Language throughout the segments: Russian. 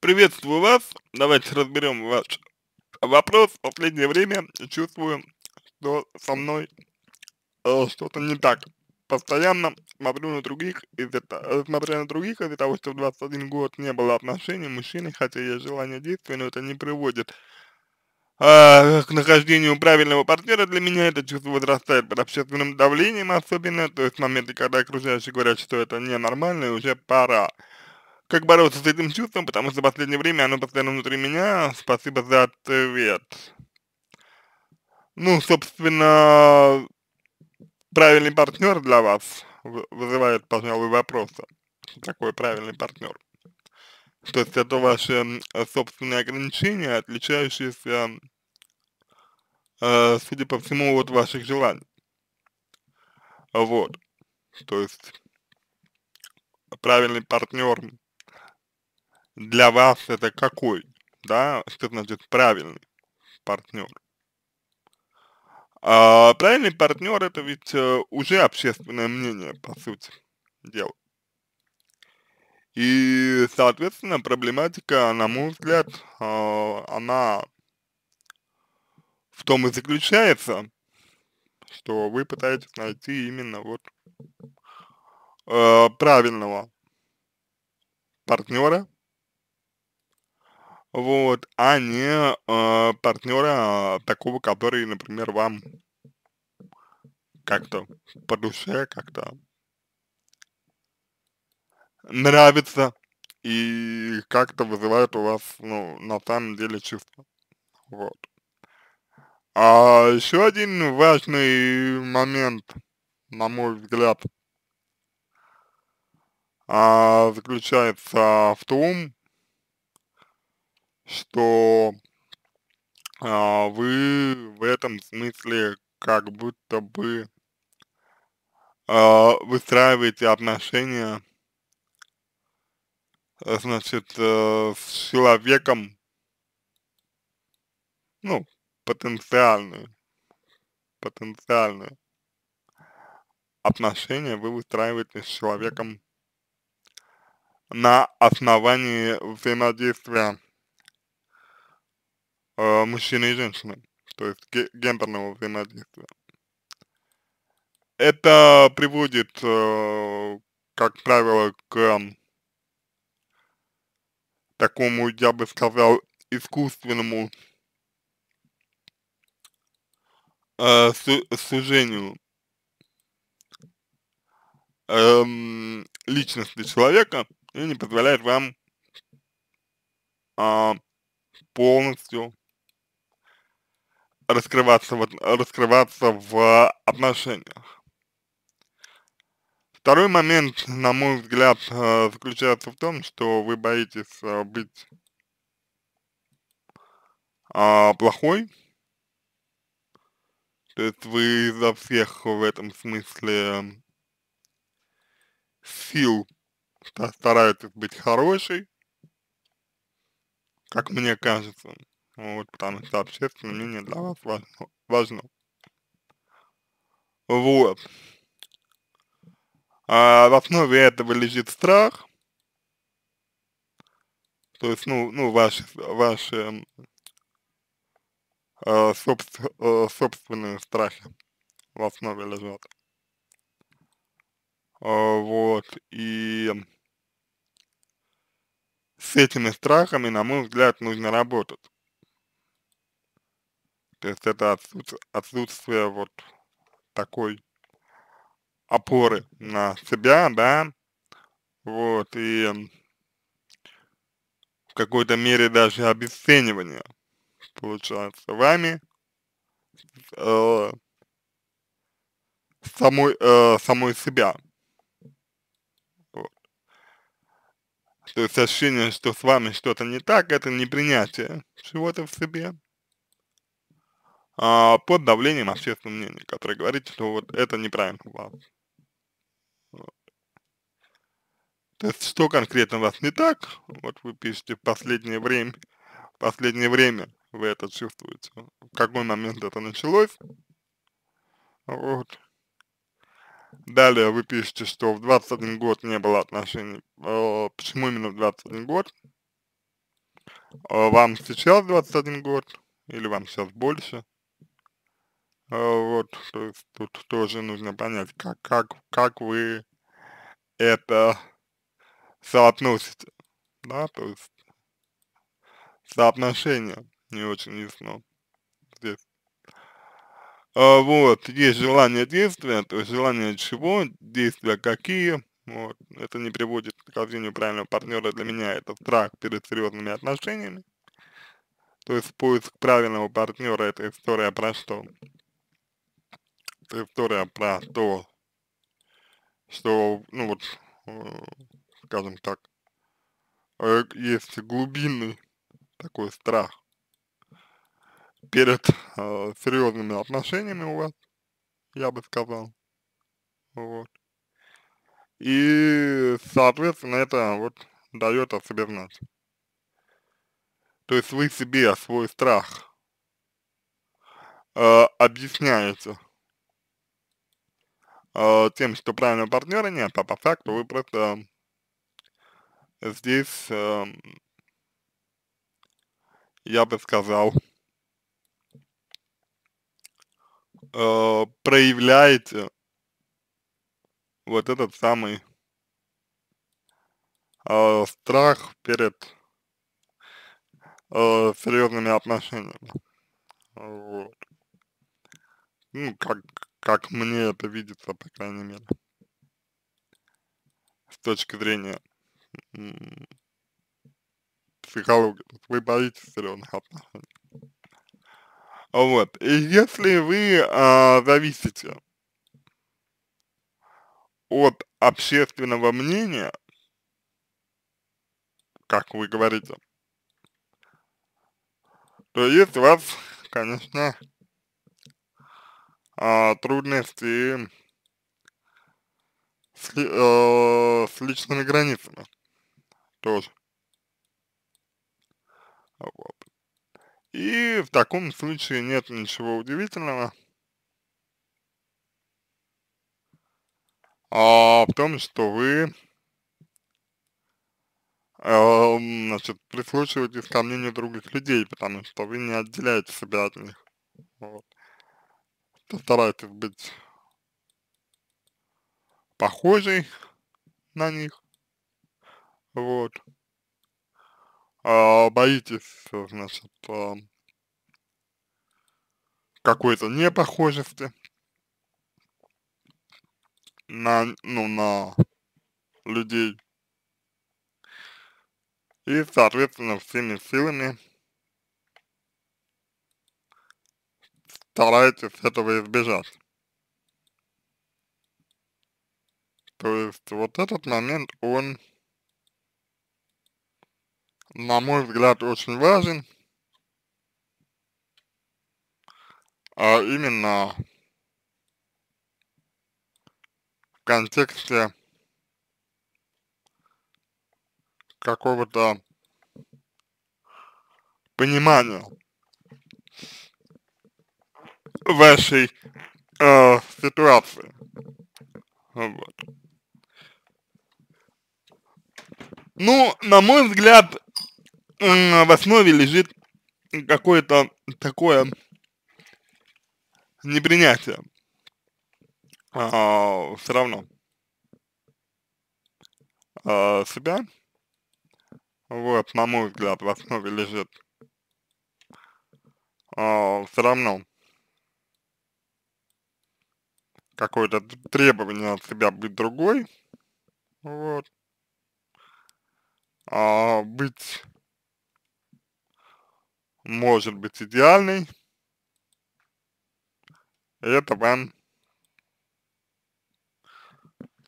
Приветствую вас. Давайте разберем ваш вопрос. В последнее время чувствую, что со мной э, что-то не так. Постоянно смотрю на других, из-за, э, смотря на других из-за того, что в 21 год не было отношений мужчины, хотя есть желание действия, но это не приводит э, к нахождению правильного партнера. Для меня это чувство возрастает под общественным давлением особенно, то есть моменты, когда окружающие говорят, что это ненормально, и уже пора. Как бороться с этим чувством, потому что в последнее время оно постоянно внутри меня. Спасибо за ответ. Ну, собственно, правильный партнер для вас вызывает, пожалуй, вопросы. Такой а правильный партнер. То есть это ваши собственные ограничения, отличающиеся, э, судя по всему, от ваших желаний. Вот. То есть правильный партнер для вас это какой, да, что значит правильный партнер. А, правильный партнер это ведь э, уже общественное мнение, по сути дела. И, соответственно, проблематика, на мой взгляд, э, она в том и заключается, что вы пытаетесь найти именно вот э, правильного партнера, вот, а не э, партнера а, такого, который, например, вам как-то по душе, как-то нравится и как-то вызывает у вас, ну, на самом деле чувство. Вот. А еще один важный момент, на мой взгляд, а, заключается в том, что а, вы в этом смысле как будто бы а, выстраиваете отношения, э, значит, э, с человеком, ну, потенциальные, потенциальные отношения вы выстраиваете с человеком на основании взаимодействия Э, мужчины и женщины, то есть гендерного взаимодействия. Это приводит, э, как правило, к такому, я бы сказал, искусственному э, сужению эм, личности человека и не позволяет вам а, полностью раскрываться в, раскрываться в отношениях. Второй момент, на мой взгляд, э, заключается в том, что вы боитесь э, быть а, плохой, то есть вы изо всех в этом смысле сил стараетесь быть хорошей, как мне кажется вот, потому что общественное мнение для вас важно. важно. Вот. А в основе этого лежит страх, то есть, ну, ну, ваши, ваши э, собств, э, собственные страхи в основе лежат. Э, вот, и с этими страхами, на мой взгляд, нужно работать. То есть это отсутствие вот такой опоры на себя, да, вот, и в какой-то мере даже обесценивание, получается, вами, э, самой, э, самой себя. Вот. То есть ощущение, что с вами что-то не так, это непринятие чего-то в себе а, под давлением общественного мнения, которое говорит, что вот это неправильно у вас. То есть, что конкретно у вас не так, вот вы пишете в последнее время, в последнее время вы это чувствуете, в какой момент это началось, вот. Далее вы пишете, что в 21 год не было отношений, э, почему именно в 21 год, а вам сейчас 21 год, или вам сейчас больше, а, вот, то тут тоже нужно понять, как, как, как вы это соотносите, да, то есть соотношение не очень ясно здесь. А, вот, есть желание действия, то есть желание чего, действия какие, вот, это не приводит к рождению правильного партнера, для меня это страх перед серьезными отношениями, то есть поиск правильного партнера это история про что? история про то, что, ну вот, э, скажем так, э, есть глубинный такой страх перед э, серьезными отношениями у вас, я бы сказал, вот. И, соответственно, это вот дает о себе знать. То есть вы себе свой страх э, объясняете э, тем, что правильного партнера нет, а по факту вы просто здесь, э, я бы сказал, э, проявляете вот этот самый э, страх перед э, серьезными отношениями. Вот. Ну, как, как мне это видится, по крайней мере. С точки зрения психологии. Вы боитесь серьезных отношений. Вот. И если вы а, зависите от общественного мнения, как вы говорите, то есть вас, конечно, а, трудности с, э, с личными границами тоже. Вот. И в таком случае нет ничего удивительного а, в том, что вы э, значит, прислушиваетесь ко мнению других людей, потому что вы не отделяете себя от них. Вот старайтесь быть похожей на них, вот, а, боитесь, значит, а, какой-то непохожести на, ну, на людей и, соответственно, всеми силами стараетесь этого избежать. То есть вот этот момент, он, на мой взгляд, очень важен. А именно в контексте какого-то понимания вашей э, ситуации. Вот. Ну, на мой взгляд, э, в основе лежит какое-то такое непринятие. А, все равно. А, себя. Вот, на мой взгляд, в основе лежит. А, все равно какое-то требование от себя быть другой, вот, а, быть, может быть, идеальной, это вам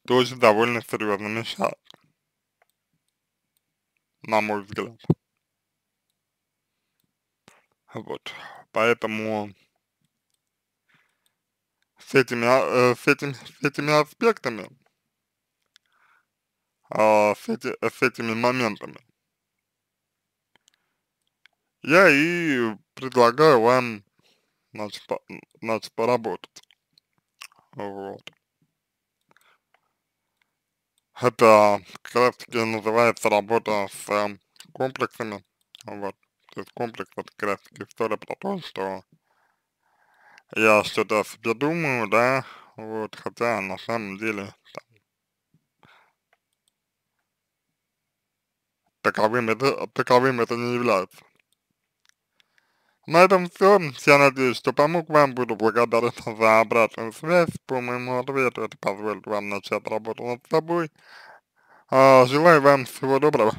тоже довольно серьезно мешает, на мой взгляд. Вот, поэтому с этими, а, э, с этим, с этими аспектами, а, с, эти, с этими моментами. Я и предлагаю вам, начать по, поработать. Вот. Это как раз таки называется работа с э, комплексами. Вот. То есть комплекс это как раз таки история про то, что я что-то себе думаю, да, вот, хотя на самом деле там, таковым, это, таковым это не является. На этом все. Я надеюсь, что помог вам. Буду благодарен за обратную связь по моему ответу. Это позволит вам начать работу над собой. А, желаю вам всего доброго.